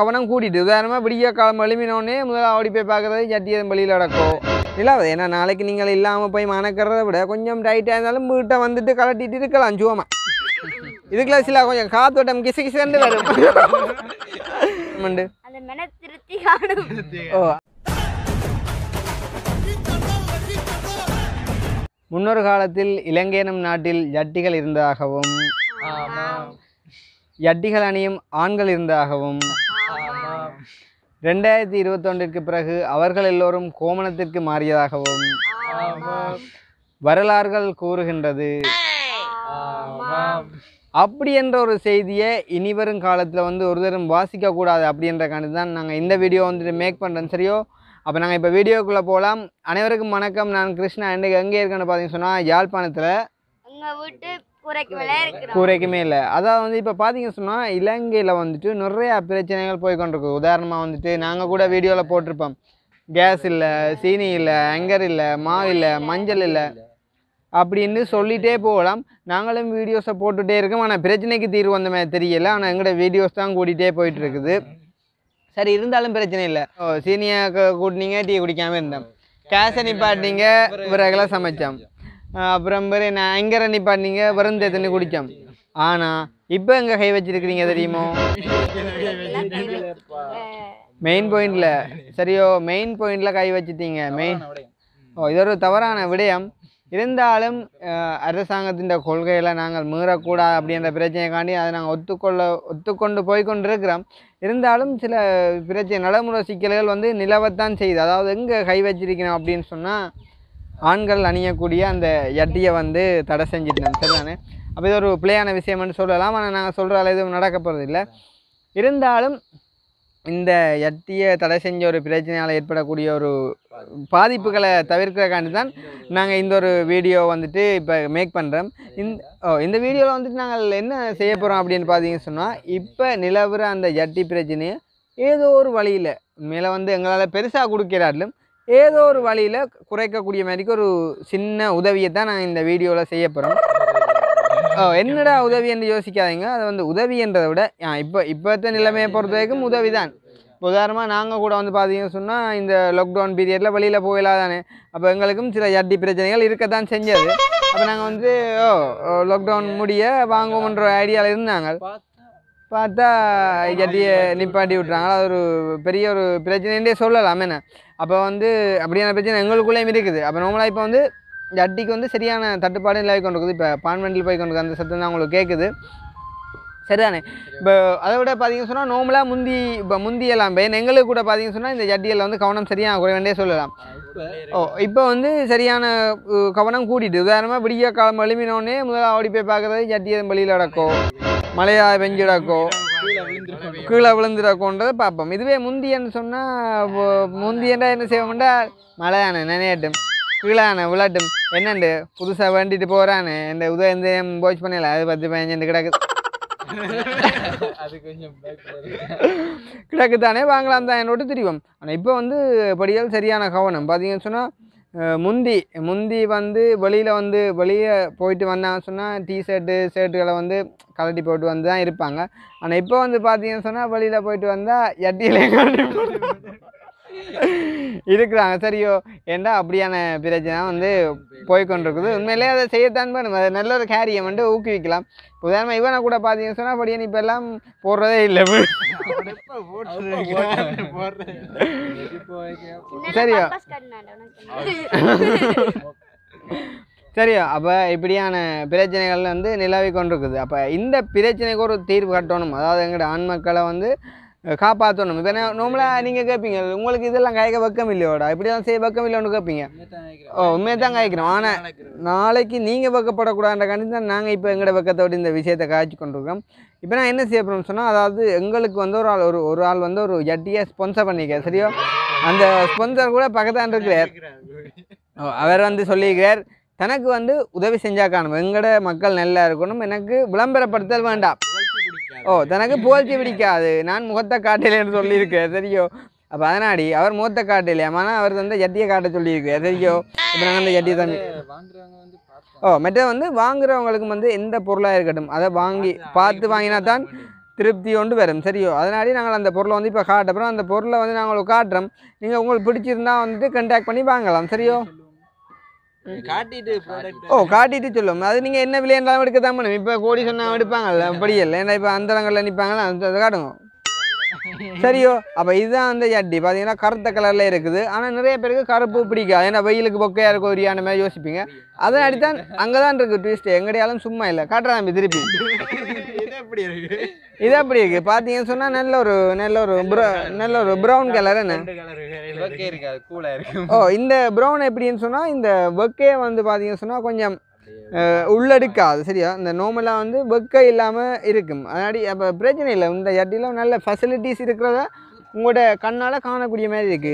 கவனம் கூட்டிட்டு உதாரணமாக விடிய காலம் எழுமினோடனே முதல் ஓடி போய் பார்க்குறது சட்டியதம் பள்ளியில் நடக்கும் அது ஏன்னா நாளைக்கு நீங்கள் இல்லாமல் போய் மணக்கிறத விட கொஞ்சம் டைட்டாக இருந்தாலும் வீட்டை வந்துட்டு கலட்டிட்டு இருக்கலாம் சும்மா இதுக்குள்ள சில கொஞ்சம் காத்தோட்டம் கிசு கிசு வரும் ஓ முன்னொரு காலத்தில் இலங்கை நாட்டில் ஜட்டிகள் இருந்ததாகவும் ஜட்டிகள் அணியும் ஆண்கள் இருந்ததாகவும் ரெண்டாயிரத்தி இருபத்தொன்றிற்கு பிறகு அவர்கள் எல்லோரும் கோமணத்திற்கு மாறியதாகவும் வரலாறுகள் கூறுகின்றது அப்படி என்ற ஒரு செய்தியை இனி வரும் காலத்தில் வந்து வாசிக்க வாசிக்கக்கூடாது அப்படின்ற காரணத்து தான் நாங்கள் இந்த வீடியோ வந்துட்டு மேக் பண்ணுறோம் சரியோ அப்போ நாங்கள் இப்போ வீடியோக்குள்ளே போகலாம் அனைவருக்கும் வணக்கம் நான் கிருஷ்ணா அண்டு எங்கே இருக்கேன்னு பார்த்தீங்கன்னு சொன்னால் யாழ்ப்பாணத்தில் குறைக்குமே இல்லை அதாவது வந்து இப்போ பார்த்தீங்க சொன்னால் இலங்கையில் வந்துட்டு நிறையா பிரச்சனைகள் போய் கொண்டிருக்கு உதாரணமாக வந்துட்டு நாங்கள் கூட வீடியோவில் போட்டிருப்போம் கேஸ் இல்லை சீனி இல்லை அங்கர் இல்லை மா இல்லை மஞ்சள் இல்லை அப்படின்னு சொல்லிகிட்டே போகலாம் நாங்களும் வீடியோஸை போட்டுகிட்டே இருக்கோம் ஆனால் பிரச்சனைக்கு தீர்வு வந்த மாதிரி தெரியல ஆனால் எங்களோட வீடியோஸ் தான் கூட்டிகிட்டே போயிட்டு இருக்குது சரி இருந்தாலும் பிரச்சனை இல்லை ஓ சீனியை கூட்டினீங்க டீ குடிக்காமல் இருந்தோம் கேஸை நிப்பாட்டினீங்க பிறகுலாம் சமைச்சோம் அப்புறம் பெரிய நான் எங்கே ரெண்டி பாடினீங்க வெறும் தண்ணி குடித்தோம் ஆனால் இப்போ எங்கே கை வச்சிருக்கிறீங்க தெரியுமோ மெயின் பாயிண்டில் சரியோ மெயின் பாயிண்டில் கை வச்சுட்டீங்க மெயின் ஓ இது ஒரு தவறான விடயம் இருந்தாலும் அரசாங்கத்தின் கொள்கையில் நாங்கள் மீறக்கூடாது அப்படின்ற பிரச்சனைக்காண்டி அதை நாங்கள் ஒத்துக்கொள்ள ஒத்துக்கொண்டு போய் கொண்டிருக்கிறோம் இருந்தாலும் சில பிரச்சனை நடைமுறை சிக்கல்கள் வந்து நிலவத்தான் செய்யுது அதாவது எங்கே கை வச்சிருக்கணும் அப்படின்னு சொன்னால் ஆண்கள் அணியக்கூடிய அந்த எட்டியை வந்து தடை செஞ்சிட்டேன் சரி நான் அப்போ இது ஒரு பிள்ளையான விஷயம்னு சொல்லலாம் ஆனால் நாங்கள் சொல்கிற அளவு எதுவும் நடக்க போகிறது இல்லை இருந்தாலும் இந்த எட்டியை தடை செஞ்ச ஒரு பிரச்சனையால் ஏற்படக்கூடிய ஒரு பாதிப்புகளை தவிர்க்கிறக்காண்டி தான் நாங்கள் இந்த ஒரு வீடியோ வந்துட்டு இப்போ மேக் பண்ணுறோம் இந்த ஓ இந்த வீடியோவில் வந்துட்டு நாங்கள் என்ன செய்ய போகிறோம் அப்படின்னு பார்த்தீங்கன்னு சொன்னால் இப்போ நிலவுற அந்த எட்டி பிரச்சனையை ஏதோ ஒரு வழியில் மேலே வந்து எங்களால் பெருசாக கொடுக்கிறாட்லும் ஏதோ ஒரு வழியில் குறைக்கக்கூடிய மாதிரிக்கு ஒரு சின்ன உதவியை தான் நான் இந்த வீடியோவில் செய்ய போகிறோம் என்னடா உதவி என்று யோசிக்காதீங்க அது வந்து உதவி என்றதை விட இப்போ இப்போத்த நிலைமையை பொறுத்த வரைக்கும் உதவி தான் உதாரணமாக நாங்கள் கூட வந்து பார்த்தீங்கன்னு சொன்னால் இந்த லாக்டவுன் பீரியடில் வெளியில் போயிடலாம் தானே அப்போ எங்களுக்கும் சில ஜட்டி பிரச்சனைகள் இருக்க தான் செஞ்சது அப்போ நாங்கள் வந்து ஓ லாக்டவுன் முடிய வாங்குவோன்ற ஐடியாவில் இருந்தாங்க பார்த்தா கட்டியை நிப்பாட்டி விட்றாங்களா அது ஒரு பெரிய ஒரு பிரச்சனைன்றே சொல்லலாம் என்ன அப்போ வந்து அப்படியான பிரச்சனை எங்களுக்குள்ளேயும் இருக்குது அப்போ நம்மளாக இப்போ வந்து ஜட்டிக்கு வந்து சரியான தட்டுப்பாடும் இல்லாமல் கொண்டு இருக்குது இப்போ பான்வெண்டில் போய் கொண்டு அந்த சத்தம் தான் அவங்களுக்கு கேட்குது சரிதானே இப்போ அதை விட பார்த்தீங்கன்னு சொன்னால் நோம்பலாக முந்தி இப்போ முந்தியெல்லாம் இப்போ எங்களுக்கு கூட பார்த்தீங்கன்னு சொன்னால் இந்த ஜட்டியில் வந்து கவனம் சரியாக கூட வேண்டிய சொல்லலாம் ஓ இப்போ வந்து சரியான கவனம் கூட்டிட்டு உதாரணமாக விடிய காலம் எழுமினோடனே முதல்ல ஓடி போய் பார்க்குறது ஜட்டியை வெளியில் நடக்கும் மழையாக வெஞ்சு நடக்கும் கீழே விழுந்துடக்கோன்றதை பார்ப்போம் இதுவே முந்தியன்னு சொன்னால் முந்தியன்றா என்ன செய்வோம்டா மழையான நினையட்டும் கீழான விளாட்டும் என்னண்டு புதுசாக வேண்டிட்டு போகிறான்னு இந்த உதயம் போச்சு பண்ணல அது பத்து பதினஞ்சு கிடக்குது அது கொஞ்சம் கிடக்கு தானே வாங்கலாம் தான் என்னோட தெரியும் ஆனால் இப்போ வந்து படியால் சரியான கவனம் பார்த்தீங்கன்னு சொன்னால் முந்தி முந்தி வந்து வெளியில் வந்து வெளியே போயிட்டு வந்தாங்கன்னு சொன்னால் ஷர்ட்டு ஷர்ட்டுகளை வந்து கலட்டி போட்டு வந்து தான் இருப்பாங்க ஆனால் இப்போ வந்து பார்த்தீங்கன்னு சொன்னால் வெளியில் போயிட்டு வந்தால் எட்டியிலே கலட்டி போட்டு இருக்கிறாங்க சரியோ ஏண்டா அப்படியான பிரச்சனை வந்து போய்கொண்டிருக்குது உண்மையிலேயே அதை செய்யத்தான் பண்ணும் நல்ல ஒரு கேரியை வந்து ஊக்குவிக்கலாம் உதாரணமாக இவனை கூட பார்த்தீங்கன்னு சொன்னால் அப்படியே இப்போ எல்லாம் போடுறதே இல்லை சரியோ சரியா அப்போ இப்படியான பிரச்சனைகள் வந்து நிலவி கொண்டிருக்குது அப்போ இந்த பிரச்சனைக்கு ஒரு தீர்வு கட்டணும் அதாவது எங்களோட ஆண் மக்களை வந்து காப்பாற்றணும் இப்போ நம்மளா நீங்கள் கேட்பீங்க உங்களுக்கு இதெல்லாம் கயக்க பக்கம் இல்லையோடா இப்படிலாம் செய்ய பக்கம் இல்லைன்னு கேட்பீங்க ஓ உண்மையை தான் காய்க்கிறோம் ஆனால் நாளைக்கு நீங்கள் பக்கப்படக்கூடாதுன்ற கண்டித்து தான் நாங்கள் இப்போ எங்களோட பக்கத்தோட இந்த விஷயத்தை காய்ச்சி கொண்டிருக்கோம் இப்போ நான் என்ன செய்ய போகிறோம்னு சொன்னால் அதாவது எங்களுக்கு வந்து ஒரு ஆள் ஒரு ஒரு ஆள் வந்து ஒரு ஜட்டியை ஸ்பான்சர் பண்ணிக்க சரியோ அந்த ஸ்பான்சர் கூட பக்கத்தான் இருக்கிறார் அவர் வந்து சொல்லியிருக்கிறார் தனக்கு வந்து உதவி செஞ்சால் காணும் எங்களோட மக்கள் நல்லா இருக்கணும் எனக்கு விளம்பரப்படுத்தல் வேண்டாம் ஓ தனக்கு புகழ்ச்சி பிடிக்காது நான் முகத்தை காட்டிலேன்னு சொல்லியிருக்கேன் சரியோ அப்போ அதனாடி அவர் முகத்த காட்டலையாம் ஆனால் அவர் தந்த ஜட்டியை காட்ட சொல்லியிருக்கேன் சரியோ இப்போ நாங்கள் அந்த ஜட்டியை தம்பி ஓ மெட்ட வந்து வாங்குறவங்களுக்கு வந்து எந்த பொருளாக இருக்கட்டும் அதை வாங்கி பார்த்து வாங்கினா தான் திருப்தி கொண்டு வரும் சரியோ அதனாடி நாங்கள் அந்த பொருளை வந்து இப்போ காட்டுறோம் அந்த பொருளை வந்து நாங்கள் காட்டுறோம் நீங்கள் உங்களுக்கு பிடிச்சிருந்தா வந்துட்டு கண்டாக்ட் பண்ணி வாங்கலாம் சரியோ ஓ காட்டிட்டு சொல்லும் அது நீங்கள் என்ன விலை என்றாலும் எடுக்க தான் பண்ணும் இப்போ கோடி சொன்னால் எடுப்பாங்கல்ல அப்படி இல்லை ஏன்னா இப்போ அந்தரங்களில் நிற்பாங்களா அந்த காட்டுங்க சரியோ அப்போ இதுதான் அந்த ஜட்டி பார்த்தீங்கன்னா கருத்த கலரில் இருக்குது ஆனால் நிறைய பேருக்கு கருப்பு பிடிக்காது ஏன்னா வெயிலுக்கு பொக்கையாக இருக்கும் ஒரியான மாதிரி யோசிப்பீங்க அதன் அடித்தான் அங்கே தான் இருக்குது ட்விஸ்ட்டு எங்கடையாலும் சும்மா இல்லை காட்டுறேன் திருப்பி எப்படி இருக்கு இது எப்படி இருக்கு பாத்தீங்கன்னா நல்ல ஒரு நல்ல ஒரு நல்ல ஒரு ப்ரௌன் கலர் என்ன இருக்கு ஓ இந்த ப்ரௌன் எப்படின்னு சொன்னா இந்த வெக்கே வந்து பாத்தீங்கன்னா சொன்னா கொஞ்சம் உள்ளெடுக்காது சரியா இந்த நோமலாக வந்து வெக்கை இல்லாமல் இருக்கும் அதனாடி அப்போ பிரச்சனை இல்லை இந்த இடத்துல நல்ல ஃபெசிலிட்டிஸ் இருக்கிறத உங்களோட கண்ணால் காணக்கூடிய மாதிரி இருக்கு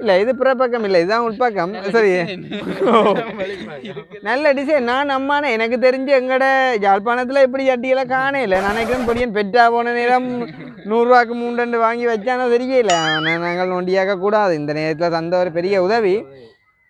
இல்லை இது பிறப்பக்கம் இல்லை இதுதான் உள்பக்கம் சரி நல்ல டிசைன் நான் அம்மானே எனக்கு தெரிஞ்சு எங்கட யாழ்ப்பாணத்தில் இப்படி சட்டியெல்லாம் காணே இல்லை நினைக்கிறேன் பொடியன் பெற்றா போன நேரம் நூறுரூவாக்கு மூன்று வாங்கி வச்சானோ தெரியல நாங்கள் நொண்டியாக்க கூடாது இந்த நேரத்தில் தந்த ஒரு பெரிய உதவி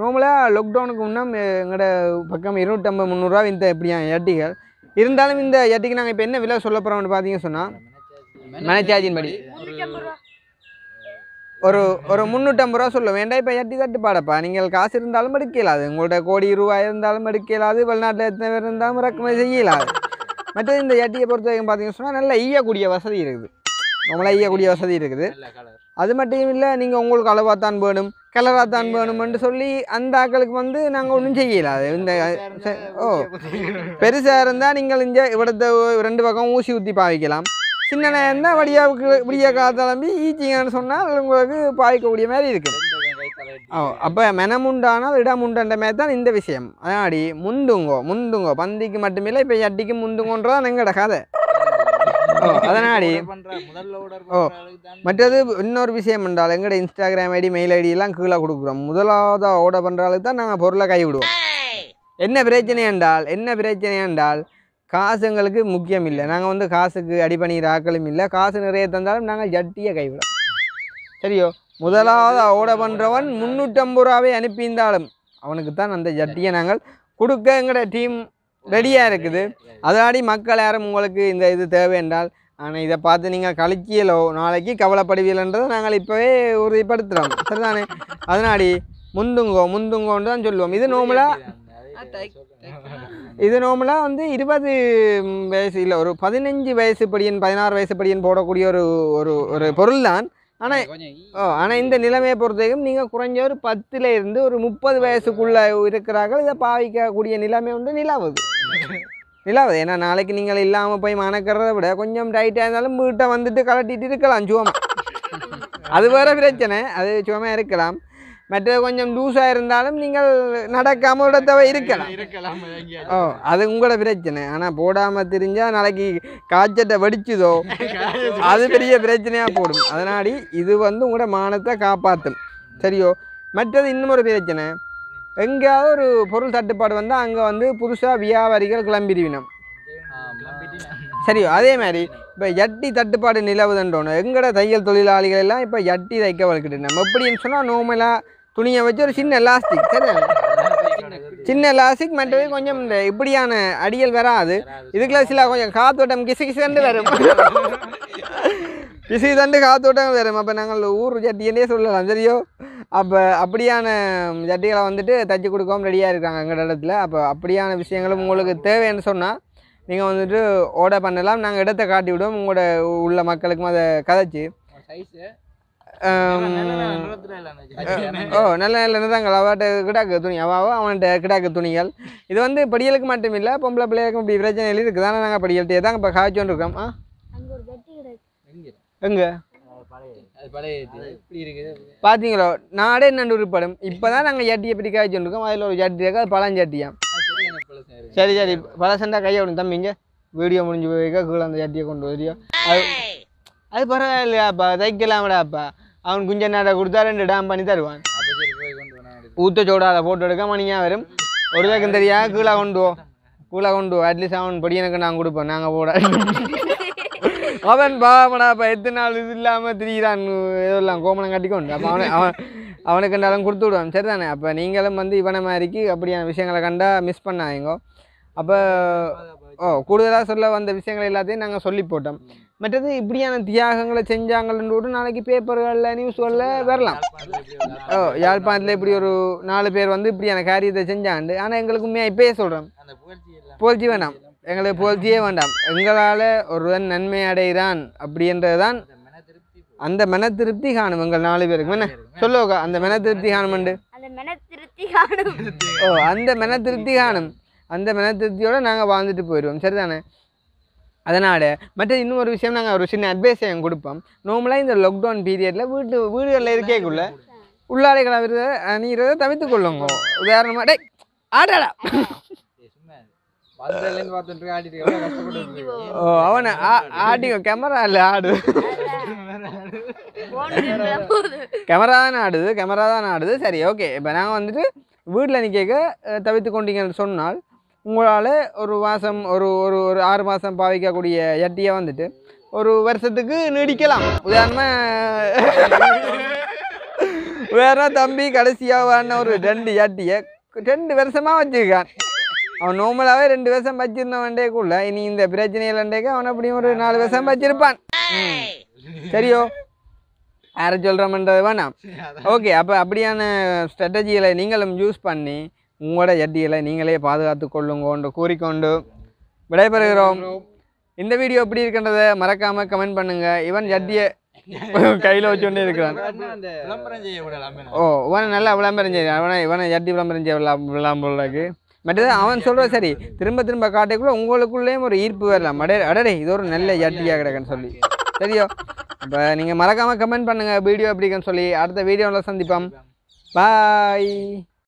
நார்மலாக லாக்டவுனுக்கு முன்னே எங்களோட பக்கம் இருநூற்றம்பது முந்நூறுரூவா இந்த இப்படியா எட்டிகள் இருந்தாலும் இந்த எட்டிக்கு நாங்கள் இப்போ என்ன விலை சொல்ல போகிறோம்னு பார்த்தீங்கன்னு சொன்னால் மனத்தியாதியின்படி ஒரு ஒரு முந்நூற்றம்பது ரூபா சொல்ல வேண்டாம் இப்போ எட்டி தட்டு பாடப்பா நீங்கள் காசு இருந்தாலும் எடுக்கலாது உங்கள்கிட்ட கோடி ரூபாய் இருந்தாலும் எடுக்கலாது வெளிநாட்டில் எத்தனை பேர் இருந்தாலும் இறக்குமதி செய்யலாது மற்றது இந்த எட்டியை பொறுத்த வரைக்கும் பார்த்தீங்கன்னு சொன்னால் நல்ல ஈயக்கூடிய வசதி இருக்குது நம்மளால் ஈயக்கூடிய வசதி இருக்குது அது மட்டும் இல்லை நீங்கள் உங்களுக்கு அளவாக தான் வேணும் கலராக தான் வேணும்னு சொல்லி அந்த ஆக்களுக்கு வந்து நாங்கள் ஒன்றும் செய்யலாது இந்த ஓ பெருசாக இருந்தால் நீங்கள் இந்த இவிடத்தை ரெண்டு பக்கம் ஊசி ஊற்றி பாவிக்கலாம் சின்ன இருந்தால் வடியா விடிய காத்தளம்பி ஈச்சிங்கன்னு சொன்னால் உங்களுக்கு பாதிக்கக்கூடிய மாதிரி இருக்கு ஓ அப்போ மெனமுண்டானால் இடமுண்டன்ற மாதிரி தான் இந்த விஷயம் அதனாடி முந்துங்கோ முந்துங்கோ பந்திக்கு மட்டுமில்லை இப்போ அட்டிக்கு முந்துங்கோன்றதான் எங்கட கதை ஓ அதனாடி ஓ மற்றது இன்னொரு விஷயம் என்றால் எங்கட இன்ஸ்டாகிராம் ஐடி மெயில் ஐடியெல்லாம் கீழே கொடுக்குறோம் முதலாவதாக ஓட பண்ணுற அளவுக்கு தான் நாங்கள் பொருளை கைவிடுவோம் என்ன பிரச்சனை என்றால் என்ன பிரச்சனை என்றால் காசுங்களுக்கு முக்கியம் இல்லை நாங்கள் வந்து காசுக்கு அடிப்பணி ஆக்களும் இல்லை காசு நிறைய தந்தாலும் நாங்கள் ஜட்டியை கைவிடும் சரியோ முதலாவது ஓட பண்ணுறவன் முந்நூற்றம்பது ரூபாவே அனுப்பியிருந்தாலும் அவனுக்கு தான் அந்த ஜட்டியை நாங்கள் கொடுக்கங்கிற டீம் ரெடியாக இருக்குது அதனாடி மக்கள் யாரும் உங்களுக்கு இந்த இது தேவை என்றால் ஆனால் இதை பார்த்து நீங்கள் கழிக்கலோ நாளைக்கு கவலைப்படுவீங்கன்றதை நாங்கள் இப்போவே உறுதிப்படுத்துகிறோம் சரிதானே அதனாடி முந்துங்கோ முந்துங்கோன்னு தான் சொல்லுவோம் இது நோமலாக இது நார்மலாக வந்து இருபது வயசு இல்லை ஒரு பதினஞ்சு வயசு படியின் பதினாறு வயசு படியின் போடக்கூடிய ஒரு ஒரு ஒரு பொருள் தான் ஆனால் ஓ ஆனால் இந்த நிலைமையை பொறுத்தவரைக்கும் நீங்கள் குறைஞ்ச ஒரு பத்தில் இருந்து ஒரு முப்பது வயசுக்குள்ளே இருக்கிறார்கள் இதை பாவிக்கக்கூடிய நிலைமை வந்து நிலாவுது நிலாவுது ஏன்னா நாளைக்கு நீங்கள் இல்லாமல் போய் மணக்கிறத விட கொஞ்சம் டைட்டாக இருந்தாலும் வீட்டை வந்துட்டு கலட்டிட்டு இருக்கலாம் சும்மா அது வேறு பிரச்சனை அது சும்மா இருக்கலாம் மற்றது கொஞ்சம் லூஸாக இருந்தாலும் நீங்கள் நடக்காமல் இடத்தவ இருக்கலாம் இருக்கலாம் ஓ அது உங்களோட பிரச்சனை ஆனால் போடாமல் தெரிஞ்சால் நாளைக்கு காய்ச்சட்டை வடிச்சுதோ அது பெரிய பிரச்சனையாக போடும் அதனாடி இது வந்து உங்களோட மானத்தை காப்பாற்றும் சரியோ மற்றது இன்னும் ஒரு பிரச்சனை எங்கேயாவது ஒரு பொருள் தட்டுப்பாடு வந்தால் அங்கே வந்து புதுசாக வியாபாரிகள் கிளம்பிடுவினம் சரியோ அதே மாதிரி இப்போ எட்டி தட்டுப்பாடு நிலவுதுன்றோன்னு எங்கட தையல் தொழிலாளிகள் எல்லாம் இப்போ எட்டி தைக்க வளர்க்கிட்டு நம்ம எப்படின்னு சொன்னால் நோமலாக துணியை வச்சு ஒரு சின்ன எலாஸ்டிக் சரி சின்ன எலாஸ்டிக் மட்டுமே கொஞ்சம் இந்த இப்படியான அடியல் வராது இதுக்குள்ள சில கொஞ்சம் காத்தோட்டம் கிசு கிசுன்னு வரும் கிசு தண்டு காத்தோட்டம் வரும் அப்போ நாங்கள் ஊர் ஜட்டியே சொல்லலாம் சரியோ அப்போ அப்படியான சட்டிகளை வந்துட்டு தச்சு கொடுக்கவும் ரெடியாக இருக்காங்க எங்கள் இடத்துல அப்போ அப்படியான விஷயங்களும் உங்களுக்கு தேவைன்னு சொன்னால் நீங்கள் வந்துட்டு ஓட பண்ணலாம் நாங்கள் இடத்த காட்டி விடுவோம் உங்களோட உள்ள மக்களுக்கும் அதை கதைச்சி ஓ நல்ல நல்ல தான் அவட்ட கிடாக்கு துணி அவாவோ அவன்கிட்ட கிடாக்கு துணிகள் இது வந்து படிகளுக்கு மட்டும் இல்லை பொம்பளை பிள்ளைகளுக்கும் இப்படி பிரச்சனை இருக்குது தானே நாங்கள் படிகள்கிட்டே தான் இப்போ காய்ச்சோன் இருக்கோம் ஆ எங்கே பார்த்தீங்களோ நாடே நண்டு உருப்படும் இப்போ தான் நாங்கள் ஜட்டியை பிடி காய்ச்சி இருக்கோம் அதில் ஒரு ஜட்டி இருக்கா அது பழஞ்சட்டியாம் சரி சரி பழசண்டா கையை விடும் தம்பிங்க வீடியோ முடிஞ்சு போய் கீழே அந்த ஜட்டியை கொண்டு வரியோ அது அது பரவாயில்லையாப்பா தைக்கலாமடாப்பா அவன் குஞ்ச நேரம் கொடுத்தா ரெண்டு டேம் பண்ணி தருவான் ஊத்த சோடாத போட்டு எடுக்க மணியா வரும் ஒரு தக்கம் தெரியா கீழே கொண்டு போ கீழே கொண்டு அட்லீஸ்ட் அவன் பொடி எனக்கு நான் கொடுப்பேன் நாங்கள் போட அவன் பாவனா அப்போ எத்தனை நாள் இது இல்லாமல் திரிகிறான் ஏதோ எல்லாம் கோமணம் கட்டிக்கொண்டு அப்போ அவனை அவன் அவனுக்கு இருந்தாலும் கொடுத்து விடுவான் சரி தானே அப்போ நீங்களும் வந்து இவனை மாதிரிக்கு அப்படியான விஷயங்களை கண்டா மிஸ் பண்ணாதீங்கோ அப்போ ஓ கூடுதலாக சொல்ல வந்த விஷயங்கள் எல்லாத்தையும் நாங்கள் சொல்லி போட்டோம் மற்றது இப்படியான தியாகங்களை செஞ்சாங்கன்னு ஒரு நாளைக்கு பேப்பர்களில் நியூஸ்களில் வரலாம் ஓ யாழ்ப்பாணத்தில் இப்படி ஒரு நாலு பேர் வந்து இப்படியான காரியத்தை செஞ்சாண்டு ஆனால் எங்களுக்கு உண்மையாக இப்போயே சொல்கிறோம் புகழ்ச்சி வேண்டாம் எங்களுக்கு புகழ்ச்சியே வேண்டாம் எங்களால் ஒருவன் நன்மை அடைகிறான் அப்படின்றது தான் அந்த மன திருப்தி காணும் எங்கள் நாலு பேருக்கு என்ன சொல்லுவோக்கா அந்த மன திருப்தி காணுமண்டு ஓ அந்த மன திருப்தி காணும் அந்த மன திருப்தியோடு நாங்கள் வாழ்ந்துட்டு போயிடுவோம் சரிதானே அதனால் மற்ற இன்னொரு விஷயம் நாங்கள் ஒரு சின்ன அட்வைஸ் எங்கள் கொடுப்போம் நார்மலாக இந்த லாக்டவுன் பீரியடில் வீட்டு வீடுகளில் இருக்கேக்குள்ள உள்ளாடைகளை அணிகிறத தவிர்த்து கொள்ளுங்க உதாரணமாக டே ஆடாடா ஓ அவனை ஆட்டிங்க கேமரா இல்லை ஆடு கேமரா தானே ஆடுது கேமரா தானே ஆடுது சரி ஓகே இப்போ நாங்கள் வந்துட்டு வீட்டில் நிற்க தவிர்த்து கொண்டீங்கன்னு சொன்னால் உங்களால் ஒரு மாதம் ஒரு ஒரு ஒரு ஆறு மாதம் பாவிக்கக்கூடிய எட்டியை வந்துட்டு ஒரு வருஷத்துக்கு நீடிக்கலாம் உதாரணமாக வேறு தம்பி கடைசியாக வாடின ஒரு ரெண்டு எட்டியை ரெண்டு வருஷமாக வச்சுருக்கான் அவன் நோமலாகவே ரெண்டு வருஷம் கூட இனி இந்த பிரச்சனையிலண்டேக்கு அவன் அப்படியும் ஒரு நாலு வருஷம் வச்சிருப்பான் சரியோ யாரை சொல்கிறோம்ன்றது வேணாம் ஓகே அப்போ அப்படியான ஸ்ட்ராட்டஜிகளை நீங்களும் யூஸ் பண்ணி உங்களோட எட்டிகளை நீங்களே பாதுகாத்து கொள்ளுங்கோன்று கூறிக்கொண்டு விடைபெறுகிறோம் இந்த வீடியோ எப்படி இருக்கின்றத மறக்காம கமெண்ட் பண்ணுங்க இவன் ஜட்டியை கையில் வச்சுட்டே இருக்கிறான் ஓ இவனை நல்லா விளம்பரம் செய்ய இவனை இவனை ஜட்டி விளம்பரம் செய்ய விளம்பரக்கு மற்றது அவன் சொல்கிற சரி திரும்ப திரும்ப காட்டக்குள்ளே உங்களுக்குள்ளேயும் ஒரு ஈர்ப்பு வரலாம் அடே அடடே இது ஒரு நல்ல ஜட்டியாக கிடக்குன்னு சொல்லி சரியோ இப்போ நீங்கள் மறக்காமல் கமெண்ட் பண்ணுங்கள் வீடியோ எப்படிக்குன்னு சொல்லி அடுத்த வீடியோவில் சந்திப்போம் பாய்